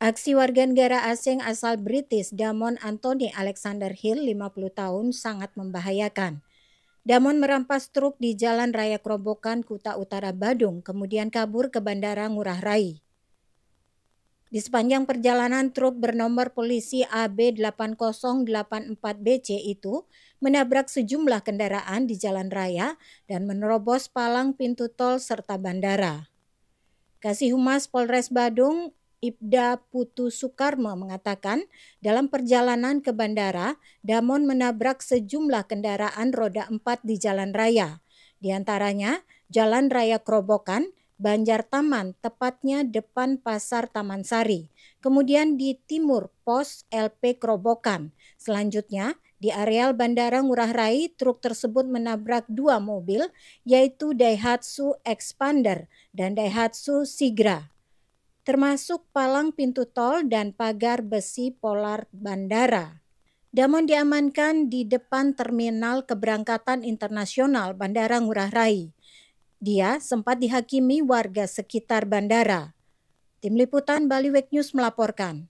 Aksi warga negara asing asal British Damon Anthony Alexander Hill, 50 tahun, sangat membahayakan. Damon merampas truk di Jalan Raya Kerobokan, Kuta Utara Badung, kemudian kabur ke Bandara Ngurah Rai. Di sepanjang perjalanan, truk bernomor polisi AB8084BC itu menabrak sejumlah kendaraan di jalan raya dan menerobos palang pintu tol serta bandara. Kasih Humas Polres Badung, Ibda Putu Soekarno mengatakan, dalam perjalanan ke bandara, Damon menabrak sejumlah kendaraan roda empat di jalan raya. Di antaranya, Jalan Raya Krobokan, Banjar Taman, tepatnya depan Pasar Taman Sari. Kemudian di timur pos LP Krobokan. Selanjutnya, di areal Bandara Ngurah Rai, truk tersebut menabrak dua mobil, yaitu Daihatsu Expander dan Daihatsu Sigra termasuk palang pintu tol dan pagar besi polar bandara. Damon diamankan di depan terminal keberangkatan internasional Bandara Ngurah Rai. Dia sempat dihakimi warga sekitar bandara. Tim Liputan Baliwek News melaporkan.